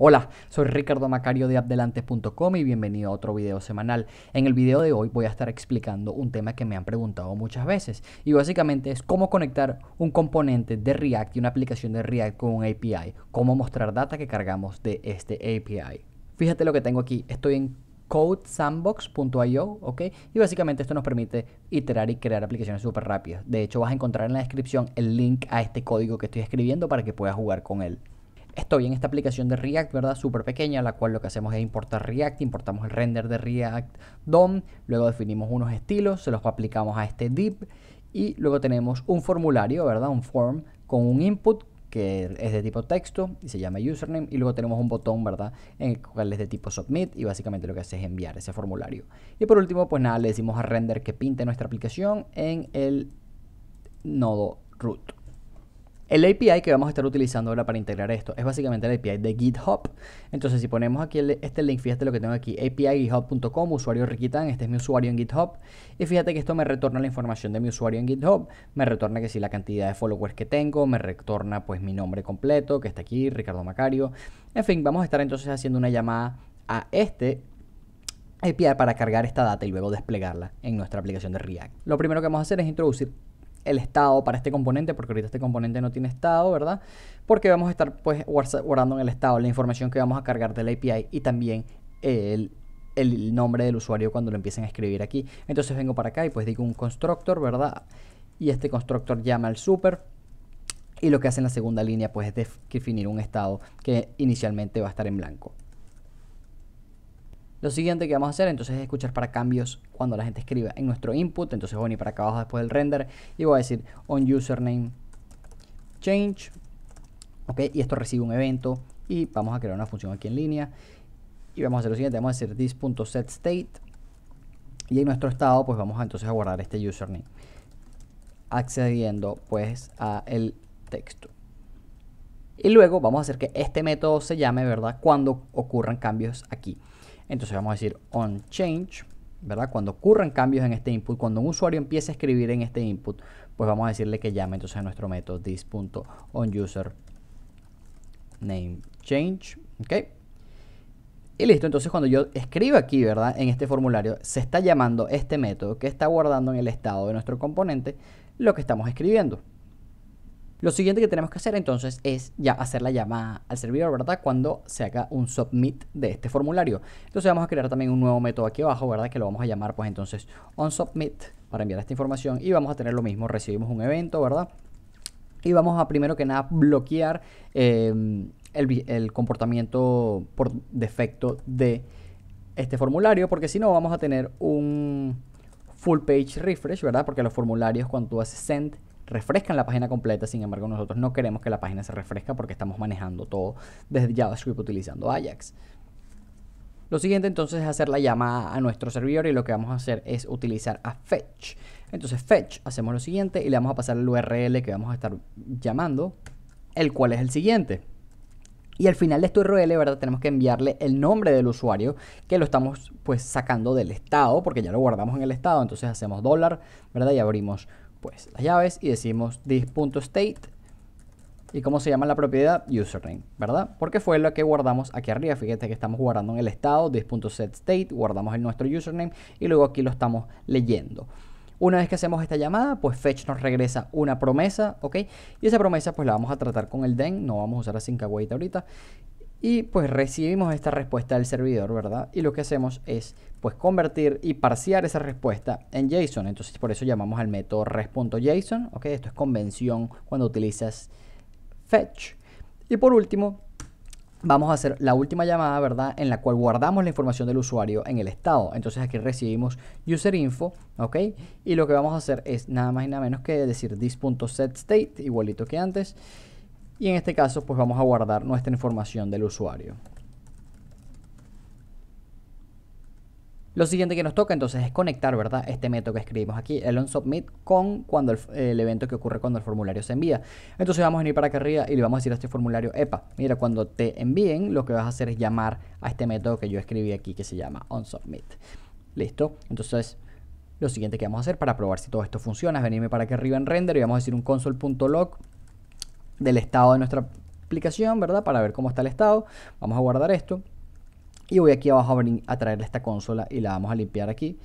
Hola, soy Ricardo Macario de Abdelante.com y bienvenido a otro video semanal. En el video de hoy voy a estar explicando un tema que me han preguntado muchas veces y básicamente es cómo conectar un componente de React y una aplicación de React con un API, cómo mostrar data que cargamos de este API. Fíjate lo que tengo aquí, estoy en codesandbox.io, ¿ok? Y básicamente esto nos permite iterar y crear aplicaciones súper rápidas. De hecho, vas a encontrar en la descripción el link a este código que estoy escribiendo para que puedas jugar con él estoy en esta aplicación de React, ¿verdad? Súper pequeña, la cual lo que hacemos es importar React, importamos el render de React DOM, luego definimos unos estilos, se los aplicamos a este div y luego tenemos un formulario, ¿verdad? Un form con un input que es de tipo texto y se llama username y luego tenemos un botón, ¿verdad? En el cual es de tipo submit y básicamente lo que hace es enviar ese formulario. Y por último, pues nada, le decimos a render que pinte nuestra aplicación en el nodo root. El API que vamos a estar utilizando ahora para integrar esto es básicamente el API de GitHub. Entonces, si ponemos aquí este link, fíjate lo que tengo aquí, api.github.com, usuario Riquitan, este es mi usuario en GitHub. Y fíjate que esto me retorna la información de mi usuario en GitHub, me retorna que sí, la cantidad de followers que tengo, me retorna pues mi nombre completo, que está aquí, Ricardo Macario. En fin, vamos a estar entonces haciendo una llamada a este API para cargar esta data y luego desplegarla en nuestra aplicación de React. Lo primero que vamos a hacer es introducir el estado para este componente, porque ahorita este componente no tiene estado, ¿verdad? Porque vamos a estar pues guardando en el estado la información que vamos a cargar de la API y también el, el nombre del usuario cuando lo empiecen a escribir aquí. Entonces vengo para acá y pues digo un constructor, ¿verdad? Y este constructor llama al super. Y lo que hace en la segunda línea pues es definir un estado que inicialmente va a estar en blanco. Lo siguiente que vamos a hacer entonces es escuchar para cambios cuando la gente escriba en nuestro input. Entonces voy a venir para acá abajo después del render y voy a decir on username change. Ok, y esto recibe un evento y vamos a crear una función aquí en línea. Y vamos a hacer lo siguiente, vamos a decir this.setState y en nuestro estado pues vamos a, entonces a guardar este username accediendo pues a el texto. Y luego vamos a hacer que este método se llame, ¿verdad? Cuando ocurran cambios aquí. Entonces vamos a decir on change, ¿verdad? Cuando ocurran cambios en este input, cuando un usuario empiece a escribir en este input, pues vamos a decirle que llame entonces a nuestro método this.onUserNameChange, ¿ok? Y listo, entonces cuando yo escribo aquí, ¿verdad? En este formulario, se está llamando este método que está guardando en el estado de nuestro componente lo que estamos escribiendo. Lo siguiente que tenemos que hacer entonces es ya hacer la llamada al servidor, ¿verdad? Cuando se haga un submit de este formulario. Entonces vamos a crear también un nuevo método aquí abajo, ¿verdad? Que lo vamos a llamar pues entonces onSubmit para enviar esta información y vamos a tener lo mismo, recibimos un evento, ¿verdad? Y vamos a primero que nada bloquear em, el, el comportamiento por defecto de este formulario porque si no vamos a tener un full page refresh, ¿verdad? Porque los formularios cuando tú haces send refrescan la página completa, sin embargo nosotros no queremos que la página se refresca porque estamos manejando todo desde JavaScript utilizando Ajax. Lo siguiente entonces es hacer la llamada a nuestro servidor y lo que vamos a hacer es utilizar a fetch. Entonces fetch hacemos lo siguiente y le vamos a pasar el URL que vamos a estar llamando, el cual es el siguiente. Y al final de este URL, ¿verdad? Tenemos que enviarle el nombre del usuario que lo estamos pues sacando del estado, porque ya lo guardamos en el estado. Entonces hacemos dólar, ¿verdad? Y abrimos pues las llaves y decimos this.state y cómo se llama la propiedad username, ¿verdad? Porque fue lo que guardamos aquí arriba. Fíjate que estamos guardando en el estado this.setState, guardamos el nuestro username y luego aquí lo estamos leyendo. Una vez que hacemos esta llamada, pues fetch nos regresa una promesa, ¿ok? Y esa promesa pues la vamos a tratar con el den, no vamos a usar a wait ahorita. Y pues recibimos esta respuesta del servidor, ¿verdad? Y lo que hacemos es pues convertir y parciar esa respuesta en JSON. Entonces por eso llamamos al método res.json, ¿ok? Esto es convención cuando utilizas fetch. Y por último, vamos a hacer la última llamada, ¿verdad? En la cual guardamos la información del usuario en el estado. Entonces aquí recibimos user info, ¿ok? Y lo que vamos a hacer es nada más y nada menos que decir this.setState, igualito que antes. Y en este caso, pues vamos a guardar nuestra información del usuario. Lo siguiente que nos toca entonces es conectar, ¿verdad? Este método que escribimos aquí, el onSubmit, con cuando el, evento que ocurre cuando el formulario se envía. Entonces vamos a venir para acá arriba y le vamos a decir a este formulario, epa, mira, cuando te envíen, lo que vas a hacer es llamar a este método que yo escribí aquí que se llama onSubmit. Listo. Entonces, lo siguiente que vamos a hacer para probar si todo esto funciona es venirme para acá arriba en render y vamos a decir un console.log del estado de nuestra aplicación, ¿verdad? Para ver cómo está el estado. Vamos a guardar esto. Y voy aquí abajo a, traerle esta consola y la vamos a limpiar aquí.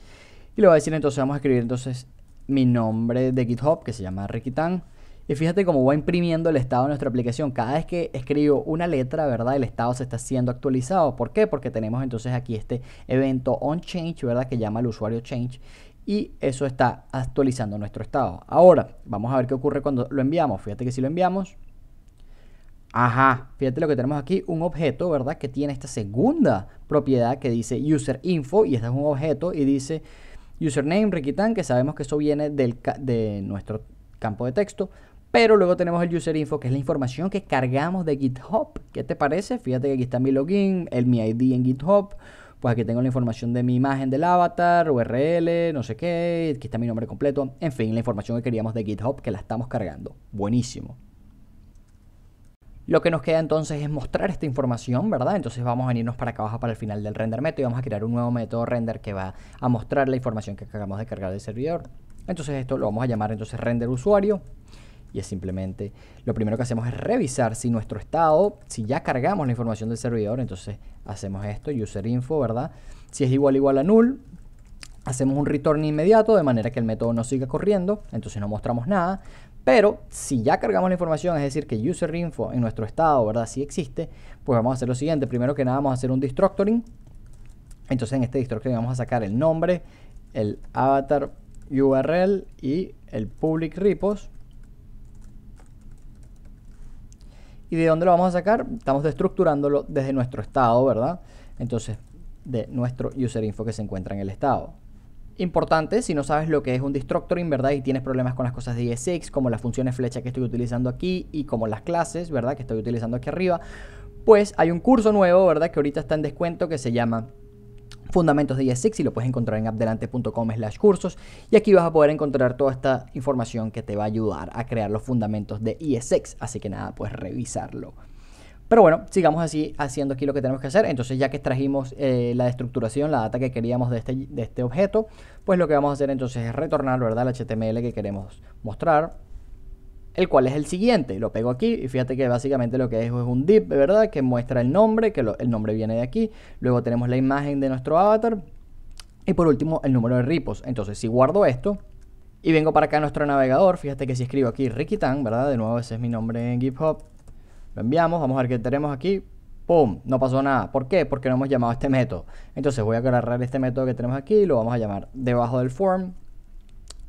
Y le voy a decir entonces, vamos a escribir entonces mi nombre de GitHub que se llama Rikitan. Y fíjate cómo va imprimiendo el estado de nuestra aplicación. Cada vez que escribo una letra, ¿verdad? El estado se está siendo actualizado. ¿Por qué? Porque tenemos entonces aquí este evento on change, ¿verdad? Que llama al usuario change y eso está actualizando nuestro estado. Ahora, vamos a ver qué ocurre cuando lo enviamos. Fíjate que si lo enviamos, ajá, fíjate lo que tenemos aquí, un objeto, ¿verdad? Que tiene esta segunda propiedad que dice user info y este es un objeto y dice username Rikitan, que sabemos que eso viene del de nuestro campo de texto. Pero luego tenemos el user info, que es la información que cargamos de GitHub. ¿Qué te parece? Fíjate que aquí está mi login, el mi ID en GitHub, pues aquí tengo la información de mi imagen del avatar, URL, no sé qué, aquí está mi nombre completo, en fin, la información que queríamos de GitHub que la estamos cargando. Buenísimo. Lo que nos queda entonces es mostrar esta información, ¿verdad? Entonces vamos a venirnos para acá abajo para el final del render método y vamos a crear un nuevo método render que va a mostrar la información que acabamos de cargar del servidor. Entonces esto lo vamos a llamar entonces render usuario. Y es simplemente, lo primero que hacemos es revisar si nuestro estado, si ya cargamos la información del servidor, entonces hacemos esto, user info, ¿verdad? Si es igual igual a null, hacemos un return inmediato de manera que el método no siga corriendo, entonces no mostramos nada. Pero si ya cargamos la información, es decir, que user info en nuestro estado, ¿verdad? Si existe, pues vamos a hacer lo siguiente. Primero que nada vamos a hacer un destructoring. Entonces en este destructoring vamos a sacar el nombre, el avatar URL y el public repos. ¿Y de dónde lo vamos a sacar? Estamos destructurándolo desde nuestro estado, ¿verdad? Entonces, de nuestro user info que se encuentra en el estado. Importante, si no sabes lo que es un destructoring, ¿verdad? Y tienes problemas con las cosas de ESX, como las funciones flecha que estoy utilizando aquí y como las clases, ¿verdad? Que estoy utilizando aquí arriba. Pues hay un curso nuevo, ¿verdad? Que ahorita está en descuento que se llama Fundamentos de ISX y lo puedes encontrar en appdelante.com slash cursos y aquí vas a poder encontrar toda esta información que te va a ayudar a crear los fundamentos de ISX, así que nada, puedes revisarlo. Pero bueno, sigamos así haciendo aquí lo que tenemos que hacer. Entonces ya que extrajimos eh, la estructuración, la data que queríamos de este, de este objeto, pues lo que vamos a hacer entonces es retornar, ¿verdad? El HTML que queremos mostrar el cual es el siguiente. Lo pego aquí y fíjate que básicamente lo que es es un div, ¿verdad? Que muestra el nombre, que el nombre viene de aquí. Luego tenemos la imagen de nuestro avatar. Y por último, el número de ripos. Entonces, si guardo esto y vengo para acá a nuestro navegador, fíjate que si escribo aquí Rikitan, ¿verdad? De nuevo, ese es mi nombre en GitHub. Lo enviamos, vamos a ver qué tenemos aquí. ¡Pum! No pasó nada. ¿Por qué? Porque no hemos llamado a este método. Entonces voy a agarrar este método que tenemos aquí y lo vamos a llamar debajo del form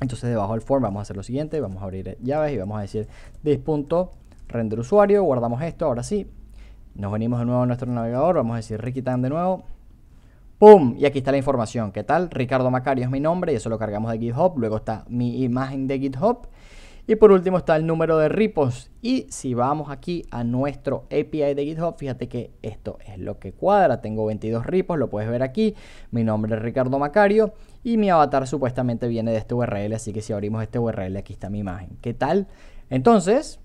entonces debajo del form vamos a hacer lo siguiente, vamos a abrir llaves y vamos a decir Dis.renderUsuario usuario, guardamos esto, ahora sí. Nos venimos de nuevo a nuestro navegador, vamos a decir RickyTan de nuevo. ¡Pum! Y aquí está la información. ¿Qué tal? Ricardo Macario es mi nombre y eso lo cargamos de GitHub. Luego está mi imagen de GitHub y por último está el número de ripos. Y si vamos aquí a nuestro API de GitHub, fíjate que esto es lo que cuadra. Tengo 22 ripos, lo puedes ver aquí. Mi nombre es Ricardo Macario y mi avatar supuestamente viene de este URL. Así que si abrimos este URL, aquí está mi imagen. ¿Qué tal? Entonces,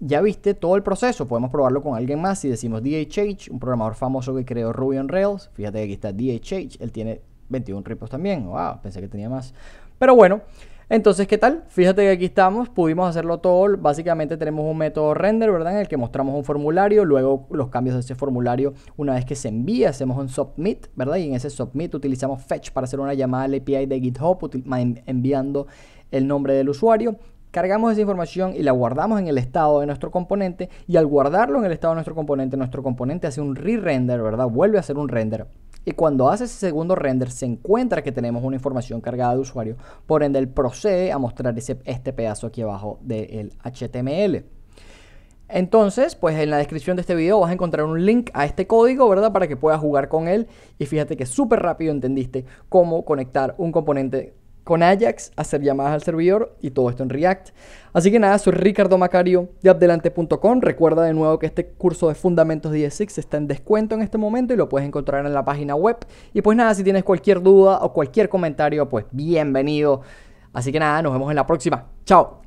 ya viste todo el proceso. Podemos probarlo con alguien más. Si decimos DHH, un programador famoso que creó Ruby on Rails. Fíjate que aquí está DHH. Él tiene 21 ripos también. Wow, pensé que tenía más. Pero bueno. Entonces, ¿qué tal? Fíjate que aquí estamos, pudimos hacerlo todo. Básicamente tenemos un método render, ¿verdad? En el que mostramos un formulario, luego los cambios de ese formulario, una vez que se envía, hacemos un submit, ¿verdad? Y en ese submit utilizamos fetch para hacer una llamada al API de GitHub enviando el nombre del usuario cargamos esa información y la guardamos en el estado de nuestro componente y al guardarlo en el estado de nuestro componente, nuestro componente hace un re-render, ¿verdad? Vuelve a hacer un render y cuando hace ese segundo render se encuentra que tenemos una información cargada de usuario, por ende él procede a mostrar ese, este pedazo aquí abajo del HTML. Entonces, pues en la descripción de este video vas a encontrar un link a este código, ¿verdad? Para que puedas jugar con él. Y fíjate que súper rápido entendiste cómo conectar un componente con Ajax, hacer llamadas al servidor y todo esto en React. Así que nada, soy Ricardo Macario de Abdelante.com. Recuerda de nuevo que este curso de Fundamentos 16 está en descuento en este momento y lo puedes encontrar en la página web. Y pues nada, si tienes cualquier duda o cualquier comentario, pues bienvenido. Así que nada, nos vemos en la próxima. Chao.